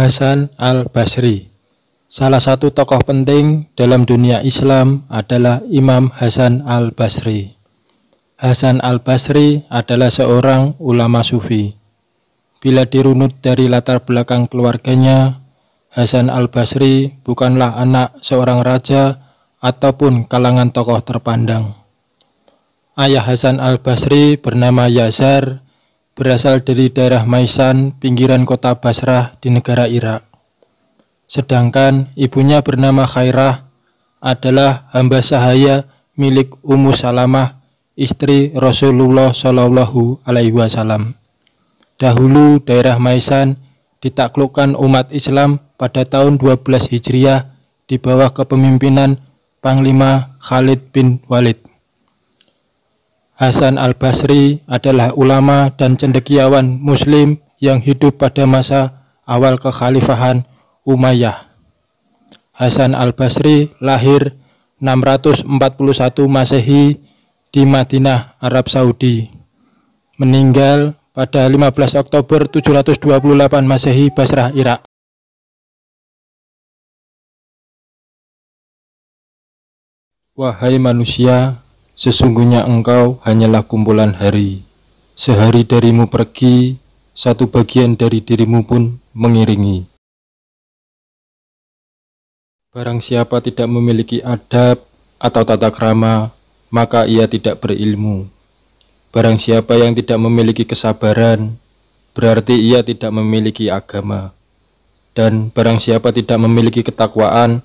Hasan al-Basri. Salah satu tokoh penting dalam dunia Islam adalah Imam Hasan al-Basri. Hasan al-Basri adalah seorang ulama sufi. Bila dirunut dari latar belakang keluarganya, Hasan al-Basri bukanlah anak seorang raja ataupun kalangan tokoh terpandang. Ayah Hasan al-Basri bernama Yazar berasal dari daerah Maisan, pinggiran kota Basrah di negara Irak. Sedangkan ibunya bernama Khairah adalah hamba sahaya milik Ummu Salamah, istri Rasulullah Shallallahu Alaihi Wasallam. Dahulu daerah Maisan ditaklukkan umat Islam pada tahun 12 Hijriah di bawah kepemimpinan Panglima Khalid bin Walid. Hasan al-Basri adalah ulama dan cendekiawan muslim yang hidup pada masa awal kekhalifahan Umayyah. Hasan al-Basri lahir 641 Masehi di Madinah, Arab Saudi. Meninggal pada 15 Oktober 728 Masehi Basrah, Irak. Wahai manusia, Sesungguhnya engkau hanyalah kumpulan hari. Sehari darimu pergi, satu bagian dari dirimu pun mengiringi. Barang siapa tidak memiliki adab atau tata krama, maka ia tidak berilmu. Barang siapa yang tidak memiliki kesabaran, berarti ia tidak memiliki agama. Dan barang siapa tidak memiliki ketakwaan,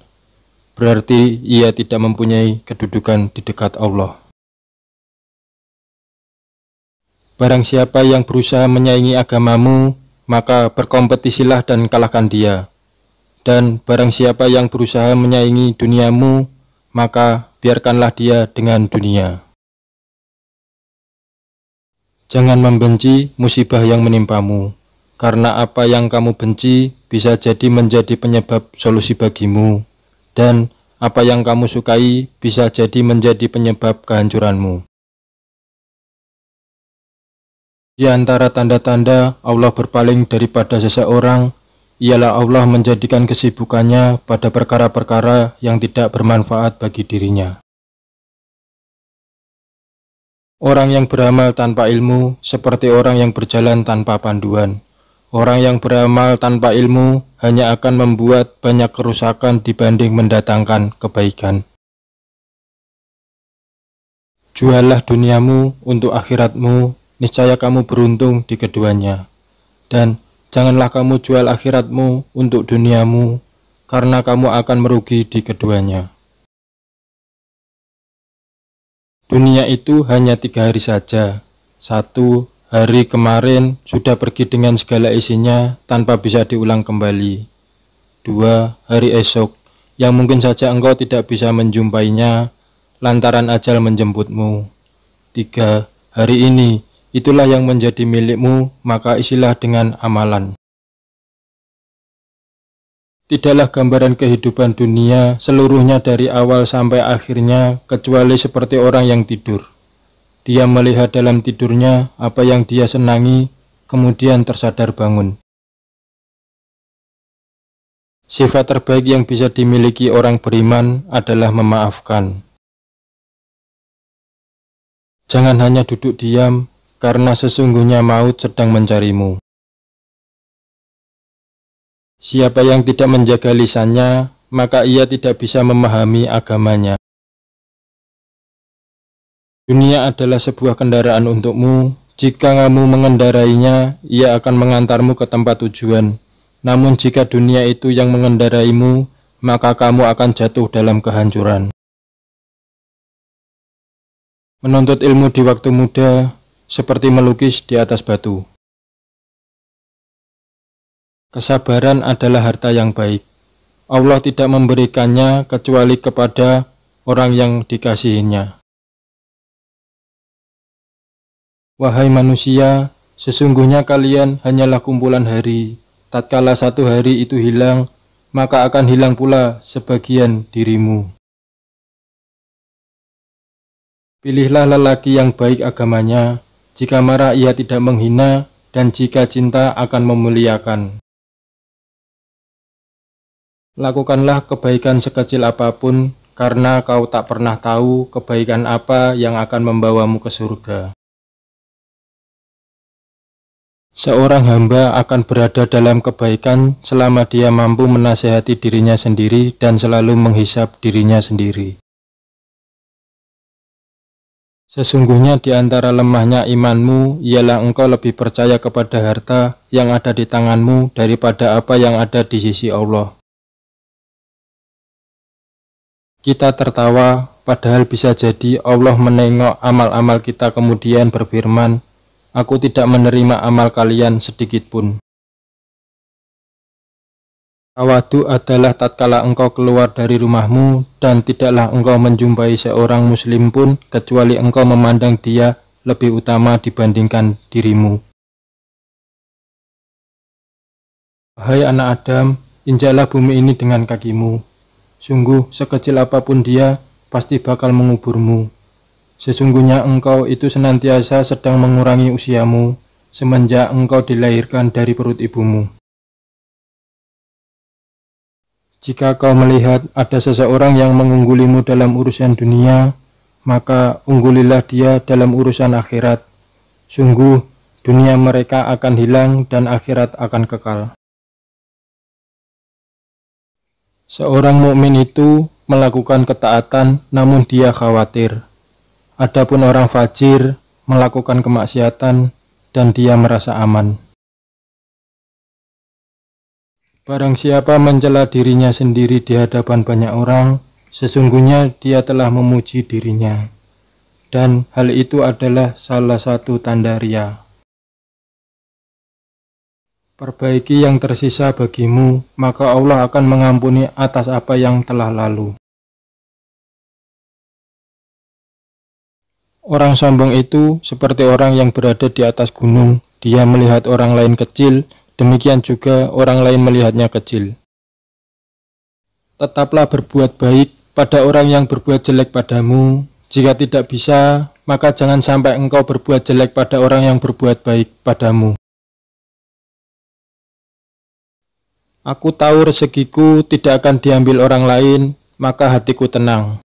berarti ia tidak mempunyai kedudukan di dekat Allah. Barang siapa yang berusaha menyaingi agamamu, maka berkompetisilah dan kalahkan dia. Dan barang siapa yang berusaha menyaingi duniamu, maka biarkanlah dia dengan dunia. Jangan membenci musibah yang menimpamu, karena apa yang kamu benci bisa jadi menjadi penyebab solusi bagimu, dan apa yang kamu sukai bisa jadi menjadi penyebab kehancuranmu. Di antara tanda-tanda Allah berpaling daripada seseorang ialah Allah menjadikan kesibukannya pada perkara-perkara yang tidak bermanfaat bagi dirinya. Orang yang beramal tanpa ilmu seperti orang yang berjalan tanpa panduan. Orang yang beramal tanpa ilmu hanya akan membuat banyak kerusakan dibanding mendatangkan kebaikan. Jualah duniamu untuk akhiratmu niscaya kamu beruntung di keduanya. Dan janganlah kamu jual akhiratmu untuk duniamu, karena kamu akan merugi di keduanya. Dunia itu hanya tiga hari saja. Satu, hari kemarin sudah pergi dengan segala isinya tanpa bisa diulang kembali. Dua, hari esok, yang mungkin saja engkau tidak bisa menjumpainya lantaran ajal menjemputmu. Tiga, hari ini, itulah yang menjadi milikmu, maka isilah dengan amalan. Tidaklah gambaran kehidupan dunia seluruhnya dari awal sampai akhirnya, kecuali seperti orang yang tidur. Dia melihat dalam tidurnya apa yang dia senangi, kemudian tersadar bangun. Sifat terbaik yang bisa dimiliki orang beriman adalah memaafkan. Jangan hanya duduk diam, karena sesungguhnya maut sedang mencarimu. Siapa yang tidak menjaga lisannya, maka ia tidak bisa memahami agamanya. Dunia adalah sebuah kendaraan untukmu. Jika kamu mengendarainya, ia akan mengantarmu ke tempat tujuan. Namun jika dunia itu yang mengendaraimu, maka kamu akan jatuh dalam kehancuran. Menuntut ilmu di waktu muda seperti melukis di atas batu. Kesabaran adalah harta yang baik. Allah tidak memberikannya kecuali kepada orang yang dikasihinya. Wahai manusia, sesungguhnya kalian hanyalah kumpulan hari. Tatkala satu hari itu hilang, maka akan hilang pula sebagian dirimu. Pilihlah lelaki yang baik agamanya, jika marah ia tidak menghina, dan jika cinta akan memuliakan. Lakukanlah kebaikan sekecil apapun, karena kau tak pernah tahu kebaikan apa yang akan membawamu ke surga. Seorang hamba akan berada dalam kebaikan selama dia mampu menasehati dirinya sendiri dan selalu menghisap dirinya sendiri. Sesungguhnya di antara lemahnya imanmu ialah engkau lebih percaya kepada harta yang ada di tanganmu daripada apa yang ada di sisi Allah. Kita tertawa, padahal bisa jadi Allah menengok amal-amal kita kemudian berfirman, Aku tidak menerima amal kalian sedikit pun. Awadu adalah tatkala engkau keluar dari rumahmu dan tidaklah engkau menjumpai seorang muslim pun kecuali engkau memandang dia lebih utama dibandingkan dirimu. Hai anak Adam, injaklah bumi ini dengan kakimu. Sungguh sekecil apapun dia, pasti bakal menguburmu. Sesungguhnya engkau itu senantiasa sedang mengurangi usiamu semenjak engkau dilahirkan dari perut ibumu. Jika kau melihat ada seseorang yang mengunggulimu dalam urusan dunia, maka unggulilah dia dalam urusan akhirat. Sungguh, dunia mereka akan hilang dan akhirat akan kekal. Seorang mukmin itu melakukan ketaatan namun dia khawatir. Adapun orang fajir melakukan kemaksiatan dan dia merasa aman. Barang siapa mencela dirinya sendiri di hadapan banyak orang, sesungguhnya dia telah memuji dirinya. Dan hal itu adalah salah satu tanda ria. Perbaiki yang tersisa bagimu, maka Allah akan mengampuni atas apa yang telah lalu. Orang sombong itu seperti orang yang berada di atas gunung. Dia melihat orang lain kecil, demikian juga orang lain melihatnya kecil. Tetaplah berbuat baik pada orang yang berbuat jelek padamu. Jika tidak bisa, maka jangan sampai engkau berbuat jelek pada orang yang berbuat baik padamu. Aku tahu rezekiku tidak akan diambil orang lain, maka hatiku tenang.